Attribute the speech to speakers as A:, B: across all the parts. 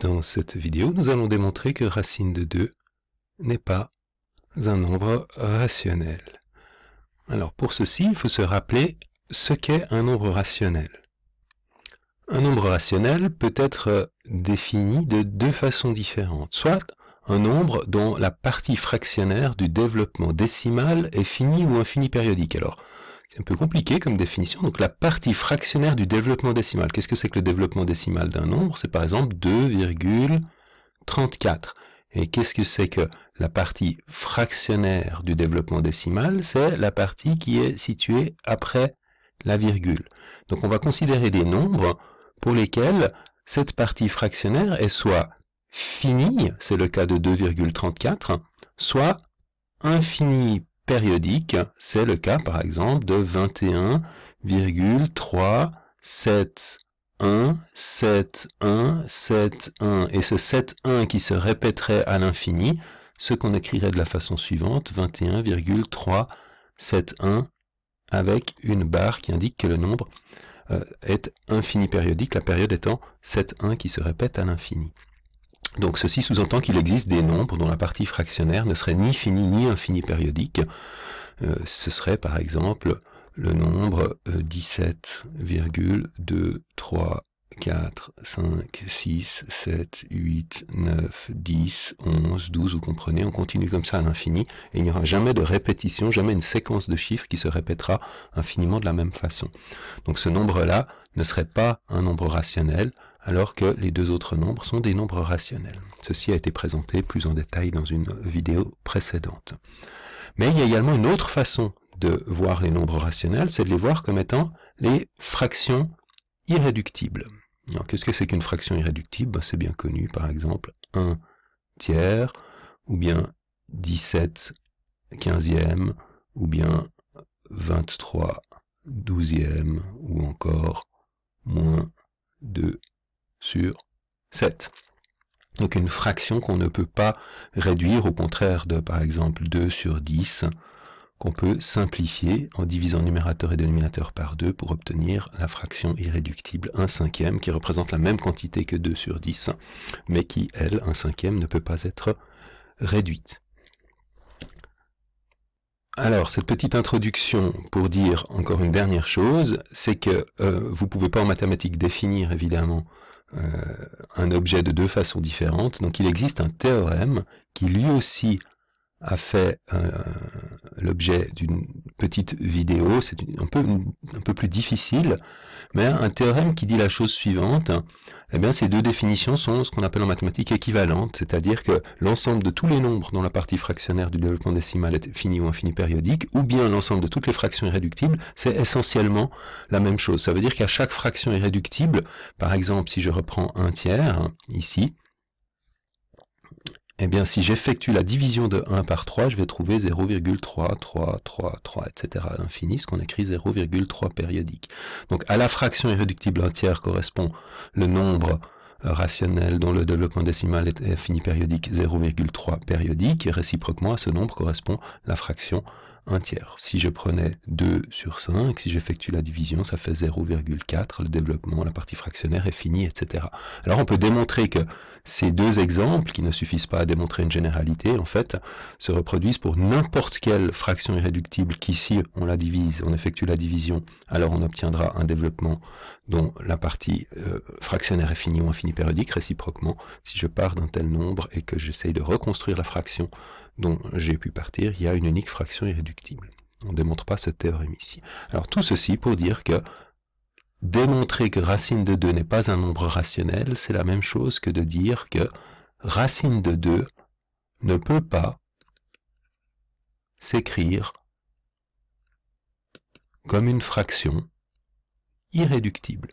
A: Dans cette vidéo, nous allons démontrer que racine de 2 n'est pas un nombre rationnel. Alors pour ceci, il faut se rappeler ce qu'est un nombre rationnel. Un nombre rationnel peut être défini de deux façons différentes, soit un nombre dont la partie fractionnaire du développement décimal est finie ou infinie périodique. Alors, c'est un peu compliqué comme définition. Donc la partie fractionnaire du développement décimal. Qu'est-ce que c'est que le développement décimal d'un nombre C'est par exemple 2,34. Et qu'est-ce que c'est que la partie fractionnaire du développement décimal C'est la partie qui est située après la virgule. Donc on va considérer des nombres pour lesquels cette partie fractionnaire est soit finie, c'est le cas de 2,34, soit infinie périodique, c'est le cas par exemple de 21,3717171 et ce 7,1 qui se répéterait à l'infini, ce qu'on écrirait de la façon suivante, 21,371 avec une barre qui indique que le nombre euh, est infini périodique, la période étant 7,1 qui se répète à l'infini. Donc ceci sous-entend qu'il existe des nombres dont la partie fractionnaire ne serait ni finie ni infinie périodique. Euh, ce serait par exemple le nombre 3, 4, 12, vous comprenez, on continue comme ça à l'infini, et il n'y aura jamais de répétition, jamais une séquence de chiffres qui se répétera infiniment de la même façon. Donc ce nombre-là ne serait pas un nombre rationnel, alors que les deux autres nombres sont des nombres rationnels. Ceci a été présenté plus en détail dans une vidéo précédente. Mais il y a également une autre façon de voir les nombres rationnels, c'est de les voir comme étant les fractions irréductibles. qu'est-ce que c'est qu'une fraction irréductible ben, C'est bien connu, par exemple 1 tiers, ou bien 17 quinzièmes, ou bien 23 douzièmes, ou encore moins 2 sur 7. Donc une fraction qu'on ne peut pas réduire, au contraire de par exemple 2 sur 10, qu'on peut simplifier en divisant numérateur et dénominateur par 2 pour obtenir la fraction irréductible 1 cinquième, qui représente la même quantité que 2 sur 10, mais qui, elle, 1 cinquième, ne peut pas être réduite. Alors, cette petite introduction pour dire encore une dernière chose, c'est que euh, vous ne pouvez pas en mathématiques définir évidemment euh, un objet de deux façons différentes. Donc il existe un théorème qui lui aussi a fait euh, l'objet d'une petite vidéo, c'est un peu, plus difficile, mais un théorème qui dit la chose suivante, eh bien ces deux définitions sont ce qu'on appelle en mathématiques équivalentes, c'est-à-dire que l'ensemble de tous les nombres dont la partie fractionnaire du développement décimal est fini ou infini périodique, ou bien l'ensemble de toutes les fractions irréductibles, c'est essentiellement la même chose. Ça veut dire qu'à chaque fraction irréductible, par exemple si je reprends un tiers, hein, ici, eh bien, si j'effectue la division de 1 par 3, je vais trouver 0,3333, etc. à l'infini, ce qu'on écrit 0,3 périodique. Donc, à la fraction irréductible entière correspond le nombre euh, rationnel dont le développement décimal est infini périodique 0,3 périodique, et réciproquement à ce nombre correspond la fraction un tiers. Si je prenais 2 sur 5, si j'effectue la division, ça fait 0,4, le développement, la partie fractionnaire est finie, etc. Alors on peut démontrer que ces deux exemples, qui ne suffisent pas à démontrer une généralité, en fait, se reproduisent pour n'importe quelle fraction irréductible qu'ici on la divise, on effectue la division, alors on obtiendra un développement dont la partie euh, fractionnaire est finie ou infinie périodique, réciproquement, si je pars d'un tel nombre et que j'essaye de reconstruire la fraction dont j'ai pu partir, il y a une unique fraction irréductible. On ne démontre pas ce théorème ici. Alors tout ceci pour dire que démontrer que racine de 2 n'est pas un nombre rationnel, c'est la même chose que de dire que racine de 2 ne peut pas s'écrire comme une fraction irréductible.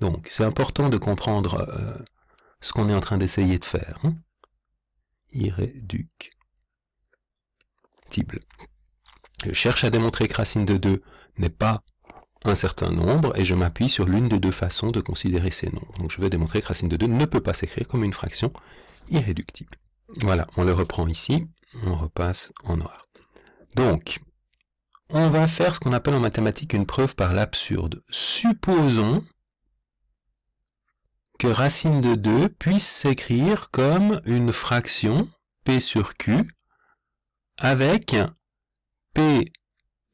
A: Donc c'est important de comprendre euh, ce qu'on est en train d'essayer de faire. Hein irréductible. Je cherche à démontrer que racine de 2 n'est pas un certain nombre et je m'appuie sur l'une des deux façons de considérer ces nombres. Donc je veux démontrer que racine de 2 ne peut pas s'écrire comme une fraction irréductible. Voilà, on le reprend ici, on repasse en noir. Donc, on va faire ce qu'on appelle en mathématiques une preuve par l'absurde. Supposons que racine de 2 puisse s'écrire comme une fraction p sur q avec p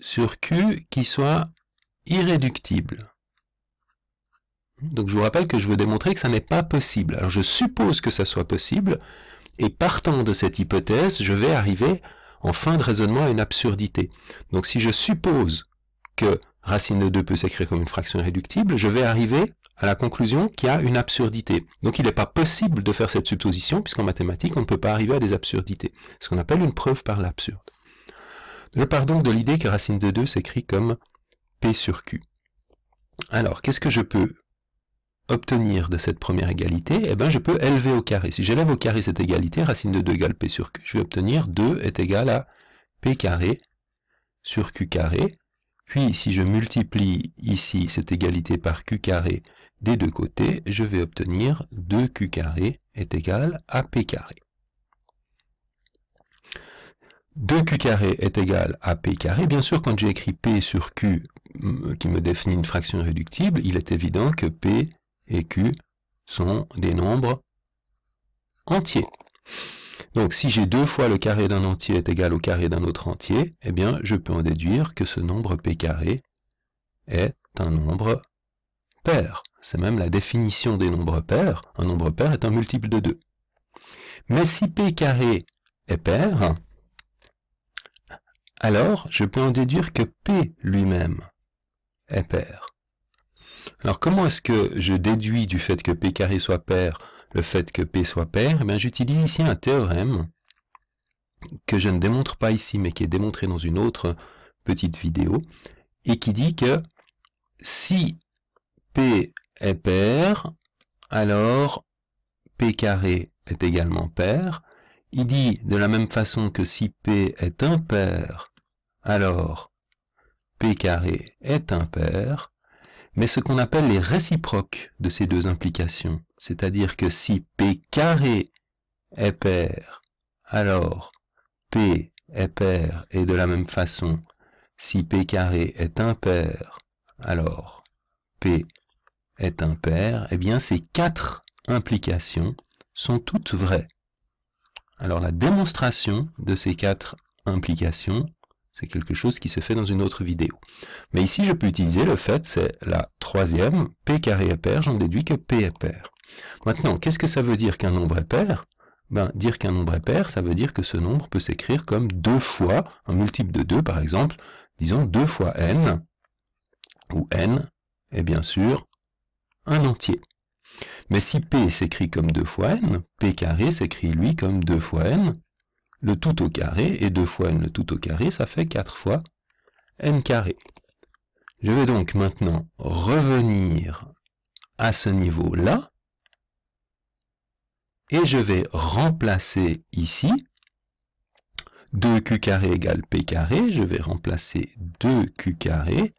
A: sur q qui soit irréductible. Donc je vous rappelle que je veux démontrer que ça n'est pas possible. Alors je suppose que ça soit possible, et partant de cette hypothèse, je vais arriver en fin de raisonnement à une absurdité. Donc si je suppose que racine de 2 peut s'écrire comme une fraction irréductible, je vais arriver à la conclusion qu'il y a une absurdité. Donc il n'est pas possible de faire cette supposition, puisqu'en mathématiques, on ne peut pas arriver à des absurdités. Ce qu'on appelle une preuve par l'absurde. Je pars donc de l'idée que racine de 2 s'écrit comme P sur Q. Alors, qu'est-ce que je peux obtenir de cette première égalité Eh bien, je peux élever au carré. Si j'élève au carré cette égalité, racine de 2 égale P sur Q, je vais obtenir 2 est égal à P carré sur Q carré. Puis, si je multiplie ici cette égalité par Q carré, des deux côtés, je vais obtenir 2q carré est égal à p carré. 2q carré est égal à p carré. Bien sûr, quand j'ai écrit p sur q, euh, qui me définit une fraction réductible, il est évident que p et q sont des nombres entiers. Donc si j'ai deux fois le carré d'un entier est égal au carré d'un autre entier, eh bien je peux en déduire que ce nombre p carré est un nombre c'est même la définition des nombres pairs. Un nombre pair est un multiple de 2. Mais si p carré est pair, alors je peux en déduire que p lui-même est pair. Alors comment est-ce que je déduis du fait que p carré soit pair le fait que p soit pair eh J'utilise ici un théorème que je ne démontre pas ici, mais qui est démontré dans une autre petite vidéo, et qui dit que si P est pair, alors P carré est également pair. Il dit de la même façon que si P est impair, alors P carré est impair, mais ce qu'on appelle les réciproques de ces deux implications, c'est-à-dire que si P carré est pair, alors P est pair et de la même façon, si P carré est impair, alors P est est impair, eh bien ces quatre implications sont toutes vraies. Alors la démonstration de ces quatre implications, c'est quelque chose qui se fait dans une autre vidéo. Mais ici, je peux utiliser le fait, c'est la troisième, p carré est pair, j'en déduis que p est pair. Maintenant, qu'est-ce que ça veut dire qu'un nombre est pair ben, dire qu'un nombre est pair, ça veut dire que ce nombre peut s'écrire comme deux fois, un multiple de 2 par exemple, disons deux fois n, où n est bien sûr entier. Mais si P s'écrit comme 2 fois n, P carré s'écrit lui comme 2 fois n, le tout au carré, et 2 fois n le tout au carré, ça fait 4 fois n carré. Je vais donc maintenant revenir à ce niveau-là, et je vais remplacer ici 2q carré égale p carré, je vais remplacer 2q carré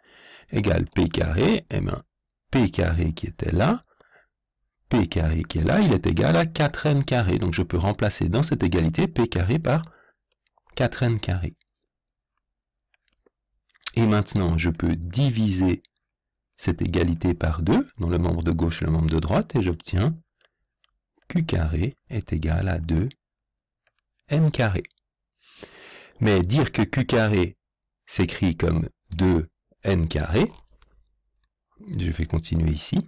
A: égale p carré, et bien P carré qui était là, P carré qui est là, il est égal à 4N carré. Donc je peux remplacer dans cette égalité P carré par 4N carré. Et maintenant, je peux diviser cette égalité par 2, dans le membre de gauche et le membre de droite, et j'obtiens Q carré est égal à 2 N carré. Mais dire que Q carré s'écrit comme 2 N carré, je vais continuer ici,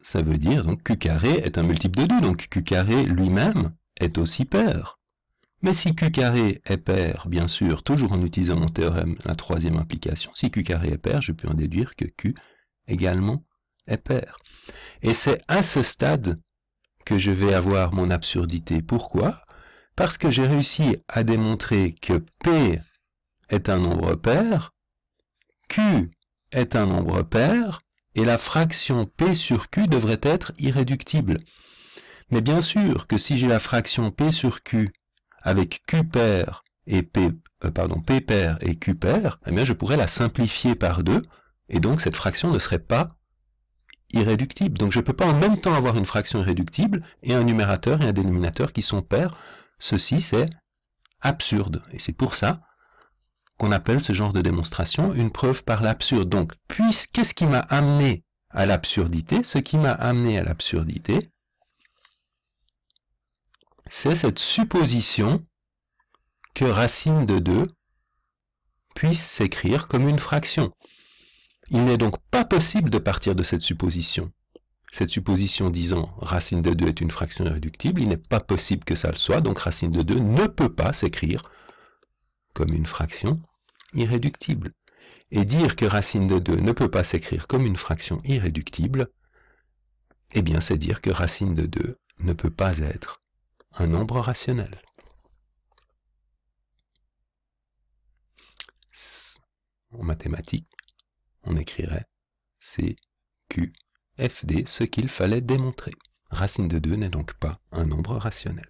A: ça veut dire donc, Q carré est un multiple de 2, donc Q carré lui-même est aussi pair. Mais si Q carré est pair, bien sûr, toujours en utilisant mon théorème, la troisième implication, si Q carré est pair, je peux en déduire que Q également est pair. Et c'est à ce stade que je vais avoir mon absurdité. Pourquoi Parce que j'ai réussi à démontrer que P est un nombre pair, Q est un nombre pair et la fraction p sur q devrait être irréductible. Mais bien sûr que si j'ai la fraction p sur q avec q pair et p, euh, pardon, p pair et q pair, eh bien je pourrais la simplifier par deux et donc cette fraction ne serait pas irréductible. Donc je ne peux pas en même temps avoir une fraction irréductible et un numérateur et un dénominateur qui sont pairs. Ceci, c'est absurde. Et c'est pour ça qu'on appelle ce genre de démonstration une preuve par l'absurde. Donc, qu'est-ce qui m'a amené à l'absurdité Ce qui m'a amené à l'absurdité, c'est cette supposition que racine de 2 puisse s'écrire comme une fraction. Il n'est donc pas possible de partir de cette supposition. Cette supposition disant racine de 2 est une fraction irréductible, il n'est pas possible que ça le soit, donc racine de 2 ne peut pas s'écrire comme une fraction irréductible. Et dire que racine de 2 ne peut pas s'écrire comme une fraction irréductible, eh bien c'est dire que racine de 2 ne peut pas être un nombre rationnel. En mathématiques, on écrirait C, Q, ce qu'il fallait démontrer. Racine de 2 n'est donc pas un nombre rationnel.